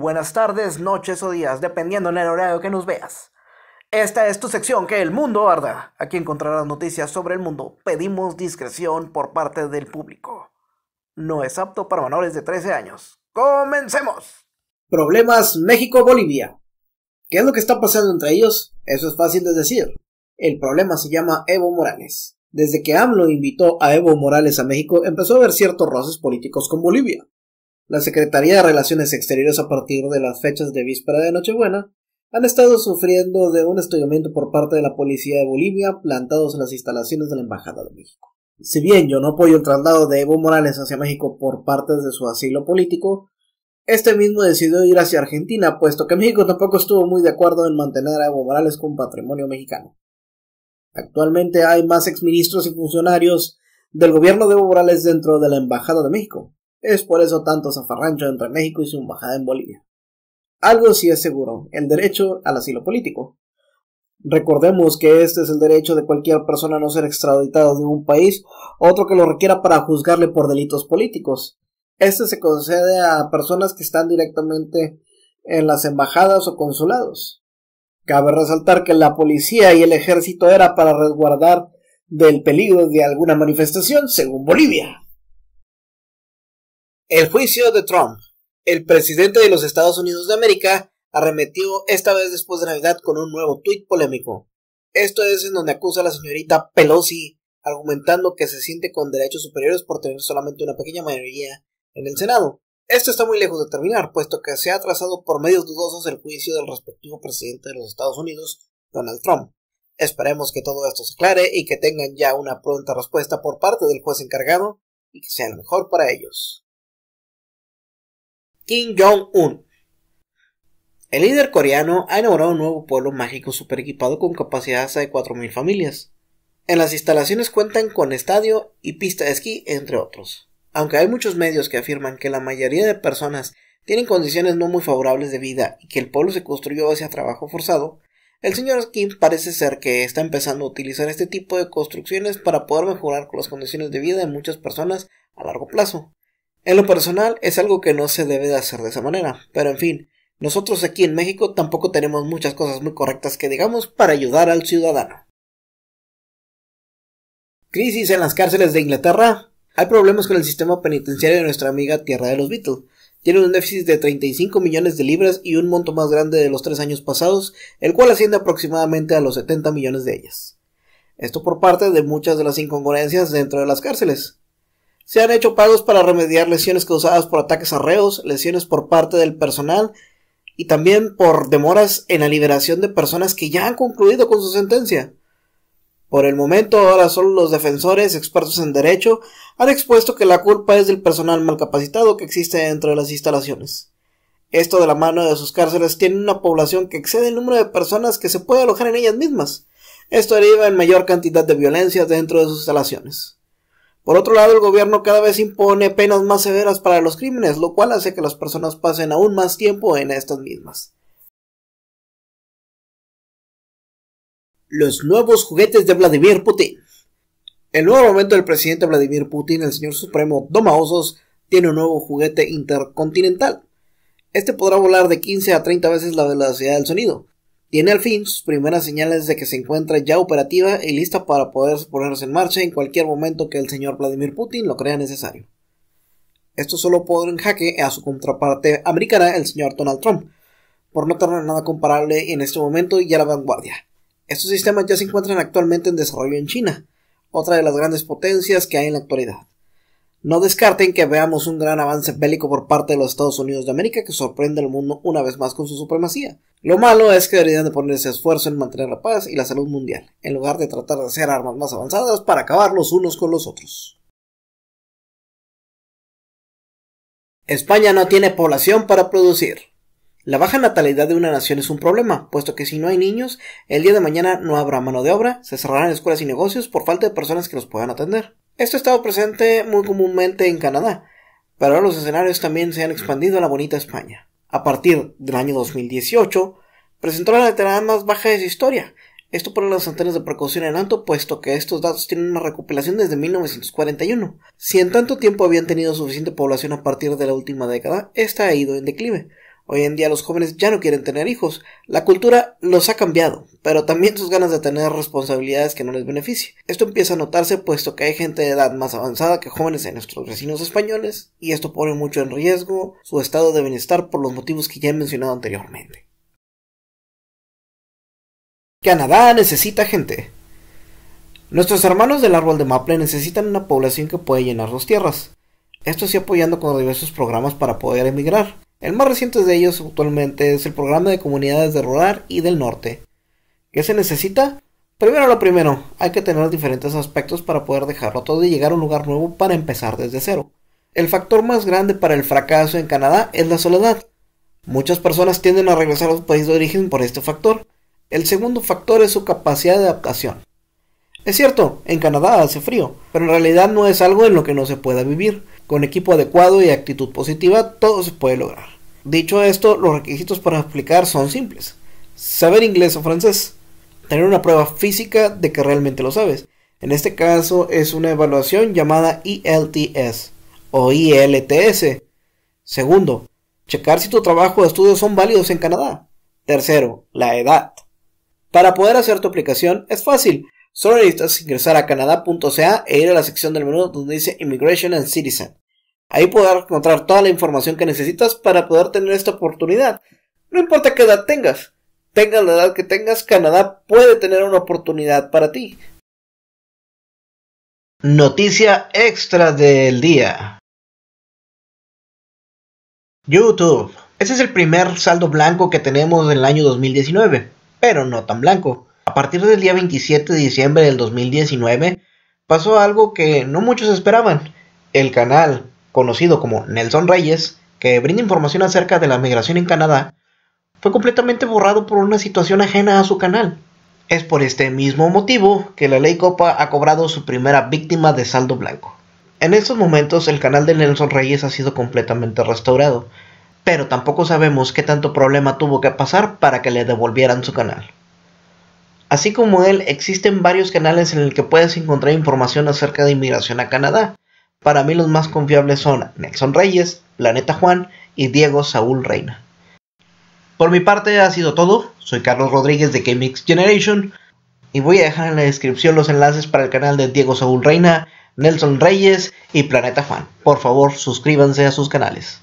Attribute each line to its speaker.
Speaker 1: buenas tardes, noches o días, dependiendo en el horario que nos veas. Esta es tu sección que el mundo arda. Aquí encontrarás noticias sobre el mundo. Pedimos discreción por parte del público. No es apto para menores de 13 años. ¡Comencemos! Problemas México-Bolivia. ¿Qué es lo que está pasando entre ellos? Eso es fácil de decir. El problema se llama Evo Morales. Desde que AMLO invitó a Evo Morales a México, empezó a haber ciertos roces políticos con Bolivia la Secretaría de Relaciones Exteriores a partir de las fechas de víspera de Nochebuena, han estado sufriendo de un estallamiento por parte de la policía de Bolivia plantados en las instalaciones de la Embajada de México. Si bien yo no apoyo el traslado de Evo Morales hacia México por parte de su asilo político, este mismo decidió ir hacia Argentina, puesto que México tampoco estuvo muy de acuerdo en mantener a Evo Morales con patrimonio mexicano. Actualmente hay más exministros y funcionarios del gobierno de Evo Morales dentro de la Embajada de México, es por eso tanto zafarrancho entre México y su embajada en Bolivia. Algo sí es seguro, el derecho al asilo político. Recordemos que este es el derecho de cualquier persona a no ser extraditado de un país, otro que lo requiera para juzgarle por delitos políticos. Este se concede a personas que están directamente en las embajadas o consulados. Cabe resaltar que la policía y el ejército era para resguardar del peligro de alguna manifestación, según Bolivia. El juicio de Trump. El presidente de los Estados Unidos de América arremetió esta vez después de Navidad con un nuevo tuit polémico. Esto es en donde acusa a la señorita Pelosi, argumentando que se siente con derechos superiores por tener solamente una pequeña mayoría en el Senado. Esto está muy lejos de terminar, puesto que se ha trazado por medios dudosos el juicio del respectivo presidente de los Estados Unidos, Donald Trump. Esperemos que todo esto se aclare y que tengan ya una pronta respuesta por parte del juez encargado y que sea lo mejor para ellos. Kim Jong-un. El líder coreano ha inaugurado un nuevo pueblo mágico super equipado con capacidad hasta de 4.000 familias. En las instalaciones cuentan con estadio y pista de esquí, entre otros. Aunque hay muchos medios que afirman que la mayoría de personas tienen condiciones no muy favorables de vida y que el pueblo se construyó hacia trabajo forzado, el señor Kim parece ser que está empezando a utilizar este tipo de construcciones para poder mejorar las condiciones de vida de muchas personas a largo plazo. En lo personal es algo que no se debe de hacer de esa manera, pero en fin, nosotros aquí en México tampoco tenemos muchas cosas muy correctas que digamos para ayudar al ciudadano. Crisis en las cárceles de Inglaterra. Hay problemas con el sistema penitenciario de nuestra amiga Tierra de los Beatles. Tiene un déficit de 35 millones de libras y un monto más grande de los tres años pasados, el cual asciende aproximadamente a los 70 millones de ellas. Esto por parte de muchas de las incongruencias dentro de las cárceles. Se han hecho pagos para remediar lesiones causadas por ataques a lesiones por parte del personal y también por demoras en la liberación de personas que ya han concluido con su sentencia. Por el momento, ahora solo los defensores expertos en derecho han expuesto que la culpa es del personal mal capacitado que existe dentro de las instalaciones. Esto de la mano de sus cárceles tiene una población que excede el número de personas que se puede alojar en ellas mismas. Esto deriva en mayor cantidad de violencia dentro de sus instalaciones. Por otro lado, el gobierno cada vez impone penas más severas para los crímenes, lo cual hace que las personas pasen aún más tiempo en estas mismas. Los nuevos juguetes de Vladimir Putin. El nuevo momento del presidente Vladimir Putin, el señor supremo Domaosos, tiene un nuevo juguete intercontinental. Este podrá volar de 15 a 30 veces la velocidad del sonido, tiene al fin sus primeras señales de que se encuentra ya operativa y lista para poder ponerse en marcha en cualquier momento que el señor Vladimir Putin lo crea necesario. Esto solo podrá en jaque a su contraparte americana, el señor Donald Trump, por no tener nada comparable en este momento y a la vanguardia. Estos sistemas ya se encuentran actualmente en desarrollo en China, otra de las grandes potencias que hay en la actualidad. No descarten que veamos un gran avance bélico por parte de los Estados Unidos de América que sorprende al mundo una vez más con su supremacía. Lo malo es que deberían de ponerse esfuerzo en mantener la paz y la salud mundial, en lugar de tratar de hacer armas más avanzadas para acabar los unos con los otros. España no tiene población para producir. La baja natalidad de una nación es un problema, puesto que si no hay niños, el día de mañana no habrá mano de obra, se cerrarán escuelas y negocios por falta de personas que los puedan atender. Esto ha estado presente muy comúnmente en Canadá, pero ahora los escenarios también se han expandido a la bonita España. A partir del año 2018, presentó la letra más baja de su historia, esto pone las antenas de precaución en alto, puesto que estos datos tienen una recopilación desde 1941. Si en tanto tiempo habían tenido suficiente población a partir de la última década, esta ha ido en declive. Hoy en día los jóvenes ya no quieren tener hijos. La cultura los ha cambiado, pero también sus ganas de tener responsabilidades que no les beneficie. Esto empieza a notarse puesto que hay gente de edad más avanzada que jóvenes en nuestros vecinos españoles, y esto pone mucho en riesgo su estado de bienestar por los motivos que ya he mencionado anteriormente. Canadá necesita gente. Nuestros hermanos del árbol de maple necesitan una población que pueda llenar sus tierras. Esto sí apoyando con diversos programas para poder emigrar. El más reciente de ellos actualmente es el programa de comunidades de rural y del norte. ¿Qué se necesita? Primero lo primero, hay que tener diferentes aspectos para poder dejarlo todo y llegar a un lugar nuevo para empezar desde cero. El factor más grande para el fracaso en Canadá es la soledad. Muchas personas tienden a regresar a su país de origen por este factor. El segundo factor es su capacidad de adaptación. Es cierto, en Canadá hace frío, pero en realidad no es algo en lo que no se pueda vivir. Con equipo adecuado y actitud positiva, todo se puede lograr. Dicho esto, los requisitos para aplicar son simples. Saber inglés o francés. Tener una prueba física de que realmente lo sabes. En este caso es una evaluación llamada ELTS o ILTS. E Segundo, checar si tu trabajo o estudios son válidos en Canadá. Tercero, la edad. Para poder hacer tu aplicación es fácil. Solo necesitas ingresar a canadá.ca e ir a la sección del menú donde dice Immigration and Citizen. Ahí podrás encontrar toda la información que necesitas para poder tener esta oportunidad. No importa qué edad tengas, Tenga la edad que tengas, Canadá puede tener una oportunidad para ti. Noticia extra del día. YouTube. Ese es el primer saldo blanco que tenemos en el año 2019, pero no tan blanco. A partir del día 27 de diciembre del 2019 pasó algo que no muchos esperaban. El canal, conocido como Nelson Reyes, que brinda información acerca de la migración en Canadá, fue completamente borrado por una situación ajena a su canal. Es por este mismo motivo que la ley Copa ha cobrado su primera víctima de saldo blanco. En estos momentos el canal de Nelson Reyes ha sido completamente restaurado, pero tampoco sabemos qué tanto problema tuvo que pasar para que le devolvieran su canal. Así como él, existen varios canales en el que puedes encontrar información acerca de inmigración a Canadá. Para mí los más confiables son Nelson Reyes, Planeta Juan y Diego Saúl Reina. Por mi parte ha sido todo. Soy Carlos Rodríguez de k Generation y voy a dejar en la descripción los enlaces para el canal de Diego Saúl Reina, Nelson Reyes y Planeta Juan. Por favor, suscríbanse a sus canales.